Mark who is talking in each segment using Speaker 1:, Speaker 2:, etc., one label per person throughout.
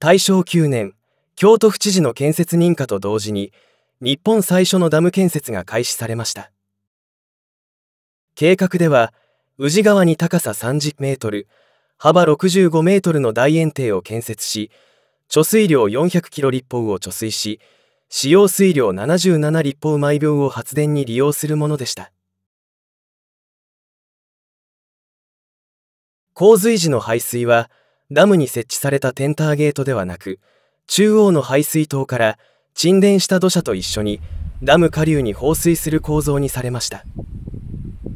Speaker 1: 大正
Speaker 2: 9年京都府知事の建設認可と同時に日本最初のダム建設が開始されました計画では宇治川に高さ30メートル幅65メートルの大堰堤を建設し貯水量400キロ立方を貯水し使用水量77立方毎秒を発電に利用するものでした洪水時の排水はダムに設置されたテンターゲートではなく中央の排水塔から沈殿した土砂と一緒にダム下流に放水する構造にされました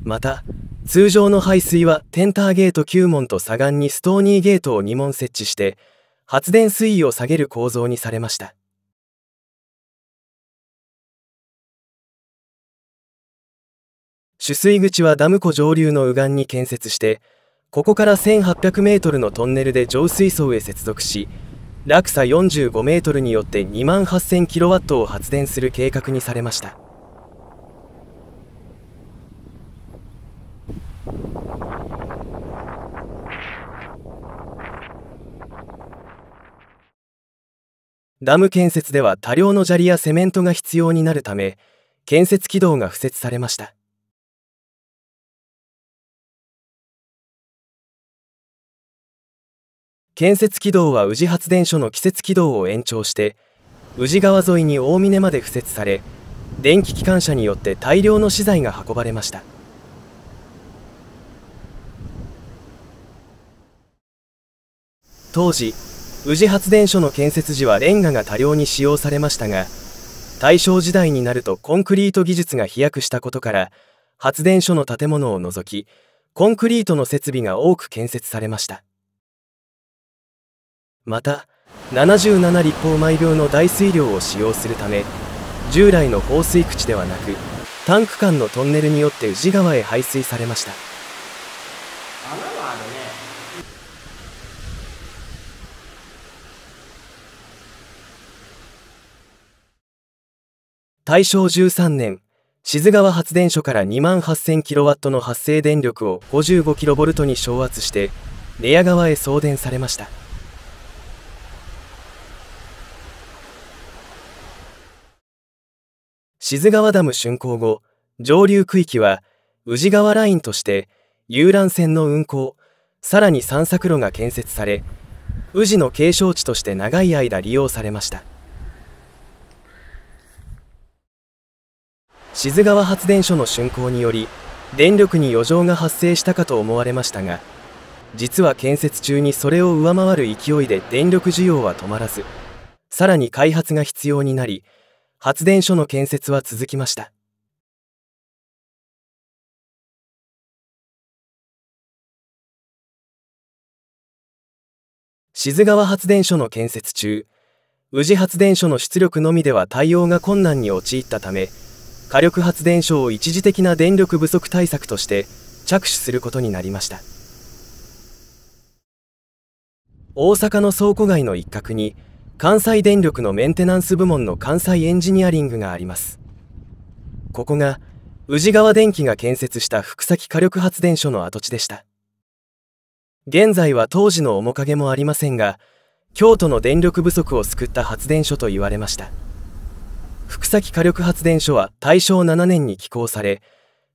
Speaker 2: また通常の排水はテンターゲート9門と左岸にストーニーゲートを2門設置して発電水位を下げる構造にされました取水口はダム湖上流の右岸に建設してここから1800メートルのトンネルで上水槽へ接続し、落差45メートルによって2万8000キロワットを発電する計画にされました。ダム建設では多量の砂利やセメントが必要になるため、建
Speaker 1: 設軌道が敷設されました。
Speaker 2: 建設軌道は宇治発電所の季節軌道を延長して宇治川沿いに大峰まで敷設され電気機関車によって大量の資材が運ばれました当時宇治発電所の建設時はレンガが多量に使用されましたが大正時代になるとコンクリート技術が飛躍したことから発電所の建物を除きコンクリートの設備が多く建設されましたまた77立方米量の大水量を使用するため従来の放水口ではなくタンク間のトンネルによって宇治川へ排水されました大正13年志津川発電所から2万 8000kW の発生電力を 55kV に昇圧して寝屋川へ送電されました志津川ダム竣工後上流区域は宇治川ラインとして遊覧船の運行さらに散策路が建設され宇治の景勝地として長い間利用されました志津川発電所の竣工により電力に余剰が発生したかと思われましたが実は建設中にそれを上回る勢いで電力需要は止まらずさらに開発が必要になり発電所の建設は続きました。志津川発電所の建設中、宇治発電所の出力のみでは対応が困難に陥ったため、火力発電所を一時的な電力不足対策として着手することになりました。大阪の倉庫街の一角に関西電力のメンテナンス部門の関西エンジニアリングがありますここが宇治川電機が建設した福崎火力発電所の跡地でした現在は当時の面影もありませんが京都の電力不足を救った発電所と言われました福崎火力発電所は大正7年に起工され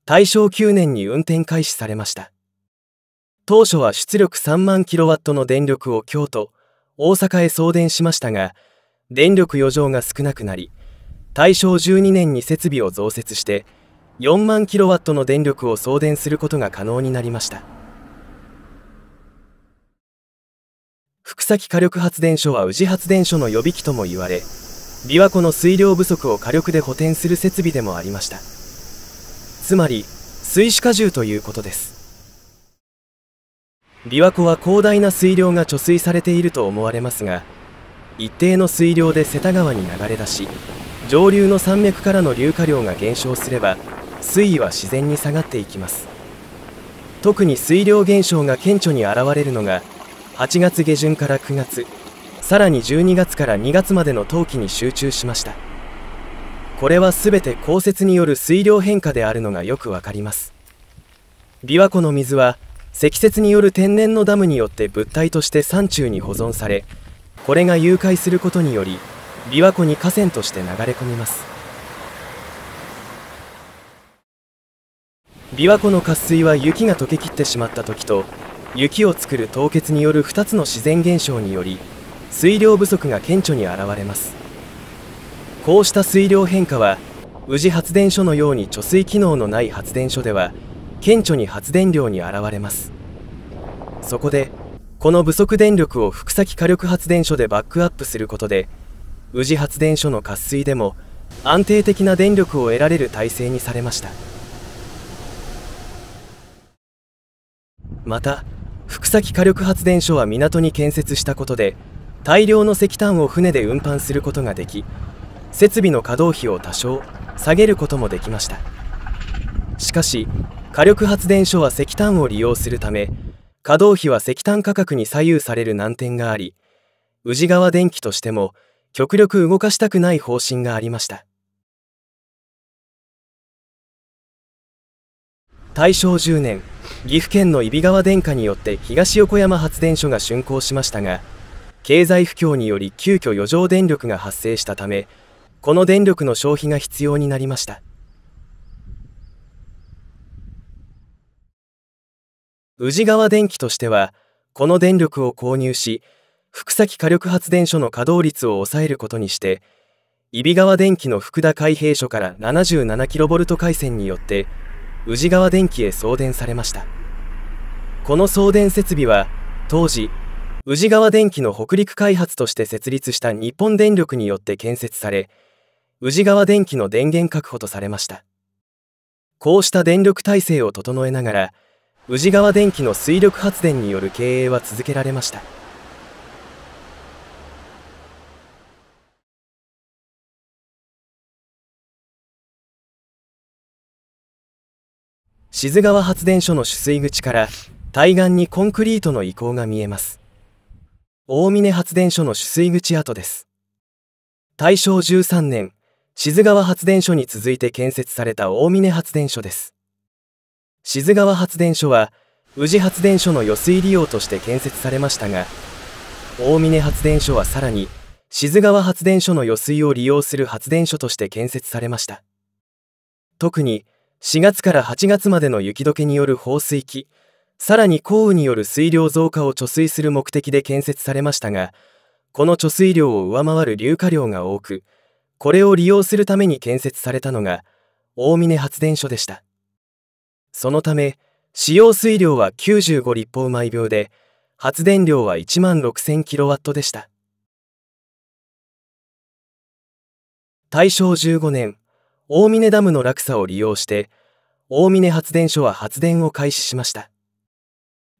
Speaker 2: 大正9年に運転開始されました当初は出力3万キロワットの電力を京都大阪へ送電しましたが電力余剰が少なくなり大正12年に設備を増設して4万キロワットの電力を送電することが可能になりました福崎火力発電所は宇治発電所の予備機とも言われ琵琶湖の水量不足を火力で補填する設備でもありましたつまり水死荷重ということです琵琶湖は広大な水量が貯水されていると思われますが一定の水量で瀬田川に流れ出し上流の山脈からの硫化量が減少すれば水位は自然に下がっていきます特に水量減少が顕著に現れるのが8月下旬から9月さらに12月から2月までの冬季に集中しましたこれは全て降雪による水量変化であるのがよくわかります琵琶湖の水は積雪による天然のダムによって物体として山中に保存されこれが融解することにより琵琶湖に河川として流れ込みます琵琶湖の渇水は雪が溶けきってしまった時と雪を作る凍結による2つの自然現象により水量不足が顕著に現れますこうした水量変化は宇治発電所のように貯水機能のない発電所では顕著に発電量に現れますそこでこの不足電力を福崎火力発電所でバックアップすることで宇治発電所の渇水でも安定的な電力を得られる体制にされましたまた福崎火力発電所は港に建設したことで大量の石炭を船で運搬することができ設備の稼働費を多少下げることもできましたしかし火力発電所は石炭を利用するため稼働費は石炭価格に左右される難点があり宇治川電機としても極力動かしたくない方針がありました大正10年岐阜県の揖斐川電化によって東横山発電所が竣工しましたが経済不況により急遽余剰電力が発生したためこの電力の消費が必要になりました宇治川電機としてはこの電力を購入し福崎火力発電所の稼働率を抑えることにして揖斐川電機の福田開閉所から 77kV 回線によって宇治川電機へ送電されましたこの送電設備は当時宇治川電機の北陸開発として設立した日本電力によって建設され宇治川電機の電源確保とされましたこうした電力体制を整えながら宇治川電機の水力発電による経営は続けられました志津川発電所の取水口から対岸にコンクリートの遺構が見えます大峰発電所の取水口跡です大正13年志津川発電所に続いて建設された大峰発電所です志津川発電所は宇治発電所の余水利用として建設されましたが大峰発電所はさらに静川発電所の余水を利用する発電所として建設されました特に4月から8月までの雪解けによる放水期さらに降雨による水量増加を貯水する目的で建設されましたがこの貯水量を上回る硫化量が多くこれを利用するために建設されたのが大峰発電所でしたそのため使用水量は95立方毎秒で発電量は1万 6000kW でした大正15年大峰ダムの落差を利用して大峰発電所は発電を開始しました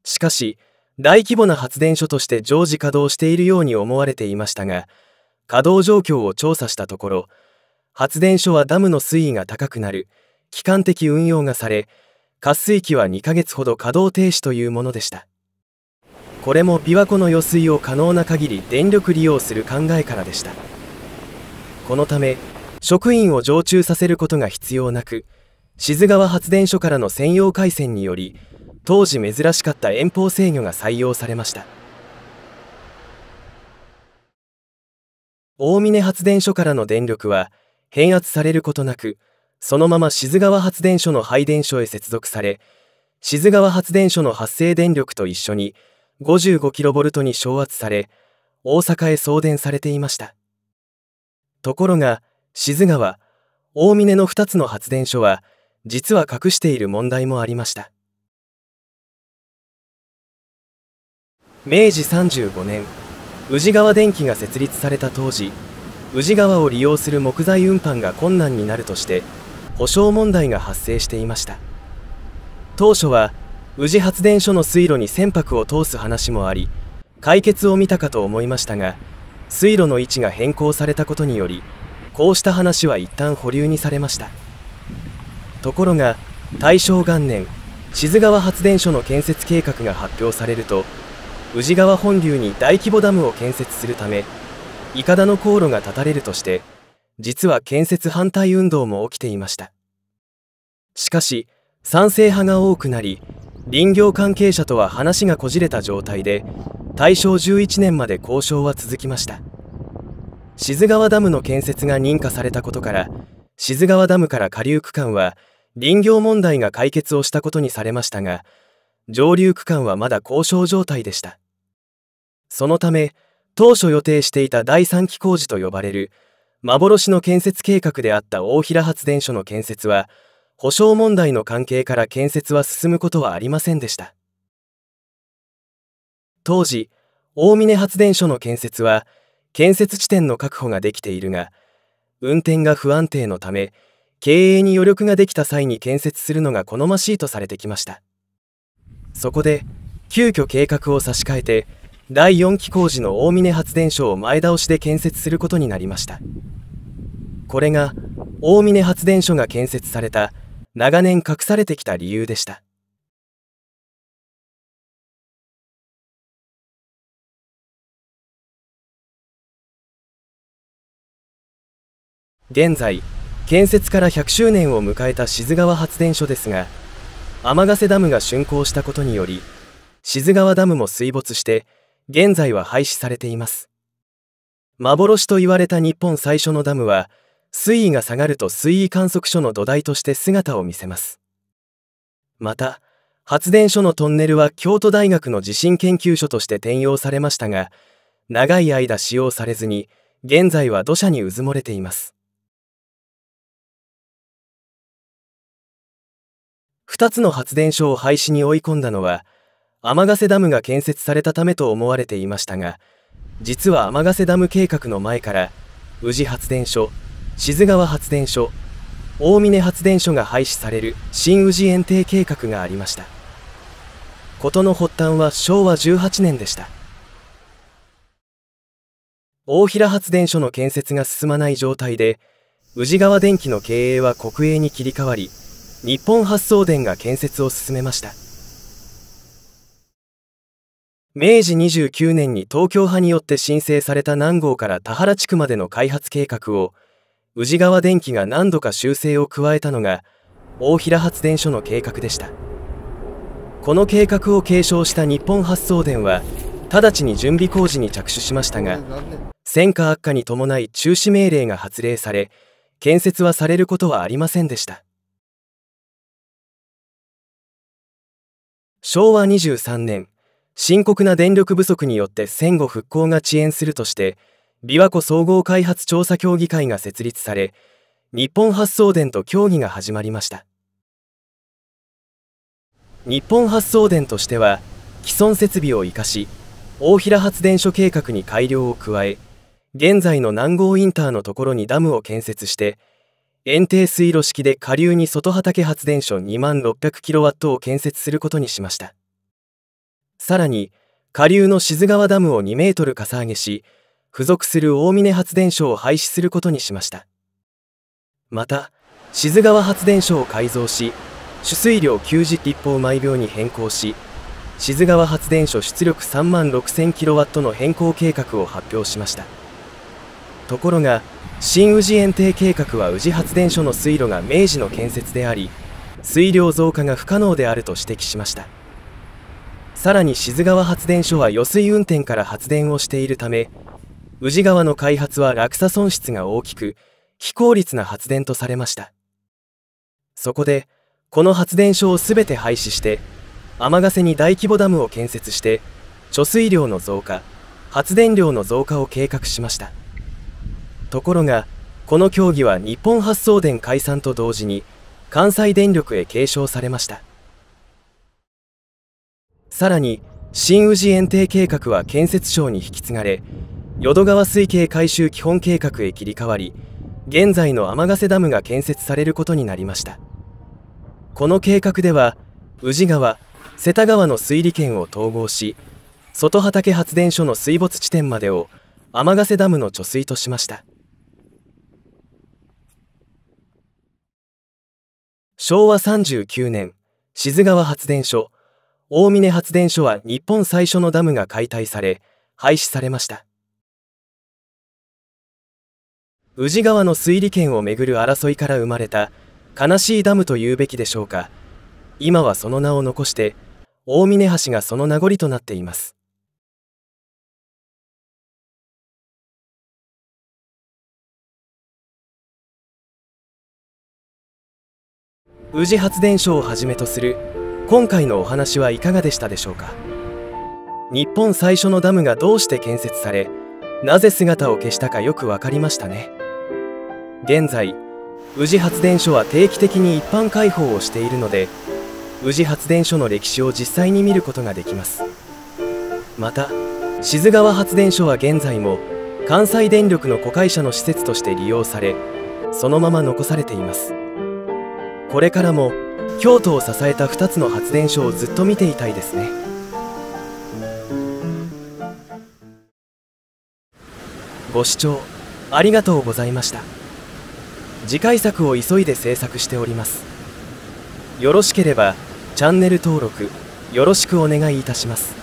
Speaker 2: しかし大規模な発電所として常時稼働しているように思われていましたが稼働状況を調査したところ発電所はダムの水位が高くなる機関的運用がされ渇水期は2ヶ月ほど稼働停止というものでしたこれも琵琶湖の余水を可能な限り電力利用する考えからでしたこのため職員を常駐させることが必要なく志津川発電所からの専用回線により当時珍しかった遠方制御が採用されました大峰発電所からの電力は変圧されることなくそのまま志津川発電所の配電所へ接続され志津川発電所の発生電力と一緒に 55kV に昇圧され大阪へ送電されていましたところが志津川大峰の2つの発電所は実は隠している問題もありました明治35年宇治川電機が設立された当時宇治川を利用する木材運搬が困難になるとして保証問題が発生していました当初は宇治発電所の水路に船舶を通す話もあり解決を見たかと思いましたが水路の位置が変更されたことによりこうした話は一旦保留にされましたところが大正元年志津川発電所の建設計画が発表されると宇治川本流に大規模ダムを建設するためいかだの航路が断たれるとして実は建設反対運動も起きていましたしかし賛成派が多くなり林業関係者とは話がこじれた状態で大正11年まで交渉は続きました志津川ダムの建設が認可されたことから志津川ダムから下流区間は林業問題が解決をしたことにされましたが上流区間はまだ交渉状態でしたそのため当初予定していた第3期工事と呼ばれる幻の建設計画であった大平発電所の建設は保証問題の関係から建設は進むことはありませんでした当時大峰発電所の建設は建設地点の確保ができているが運転が不安定のため経営に余力ができた際に建設するのが好ましいとされてきましたそこで急遽計画を差し替えて第4期工事の大峰発電所を前倒しで建設することになりましたこれが大峰発電所が建設された長年隠されてきた理由でした現在建設から100周年を迎えた志津川発電所ですが天ヶ瀬ダムが竣工したことにより志津川ダムも水没して現在は廃止されています幻と言われた日本最初のダムは水位が下がると水位観測所の土台として姿を見せますまた発電所のトンネルは京都大学の地震研究所として転用されましたが長い間使用されずに現在は土砂にうずもれています2つの発電所を廃止に追い込んだのは天ヶ瀬ダムが建設されたためと思われていましたが実は天ヶ瀬ダム計画の前から宇治発電所志津川発電所大峰発電所が廃止される新宇治園庭計画がありました事の発端は昭和18年でした大平発電所の建設が進まない状態で宇治川電機の経営は国営に切り替わり日本発送電が建設を進めました明治29年に東京派によって申請された南郷から田原地区までの開発計画を宇治川電機が何度か修正を加えたのが大平発電所の計画でしたこの計画を継承した日本発送電は直ちに準備工事に着手しましたが戦火悪化に伴い中止命令が発令され建設はされることはありませんでした昭和23年深刻な電力不足によって戦後復興が遅延するとして琵琶湖総合開発調査協議会が設立され日本発送電と協議が始まりました日本発送電としては既存設備を生かし大平発電所計画に改良を加え現在の南郷インターのところにダムを建設して遠低水路式で下流に外畑発電所2万 600kW を建設することにしましたさらに下流の志津川ダムを2メートルかさ上げし付属する大峰発電所を廃止することにしましたまた志津川発電所を改造し取水量90立方毎秒に変更し志津川発電所出力3万6000キロワットの変更計画を発表しましたところが新宇治園庭計画は宇治発電所の水路が明治の建設であり水量増加が不可能であると指摘しましたさらに志津川発電所は余水運転から発電をしているため宇治川の開発は落差損失が大きく非効率な発電とされましたそこでこの発電所を全て廃止して天ヶ瀬に大規模ダムを建設して貯水量の増加発電量の増加を計画しましたところがこの協議は日本発送電解散と同時に関西電力へ継承されましたさらに新宇治園庭計画は建設省に引き継がれ淀川水系改修基本計画へ切り替わり現在の天ヶ瀬ダムが建設されることになりましたこの計画では宇治川瀬田川の水利権を統合し外畑発電所の水没地点までを天ヶ瀬ダムの貯水としました昭和39年志津川発電所大峰発電所は日本最初のダムが解体され廃止されました宇治川の水利権をめぐる争いから生まれた悲しいダムと言うべきでしょうか今はその名を残して大峰橋がその名残となっています宇治発電所をはじめとする今回のお話はいかがでしたでしょうか日本最初のダムがどうして建設されなぜ姿を消したかよく分かりましたね現在宇治発電所は定期的に一般開放をしているので宇治発電所の歴史を実際に見ることができますまた志津川発電所は現在も関西電力の子会社の施設として利用されそのまま残されていますこれからも京都を支えた2つの発電所をずっと見ていたいですねご視聴ありがとうございました次回作を急いで制作しておりますよろしければチャンネル登録よろしくお願いいたします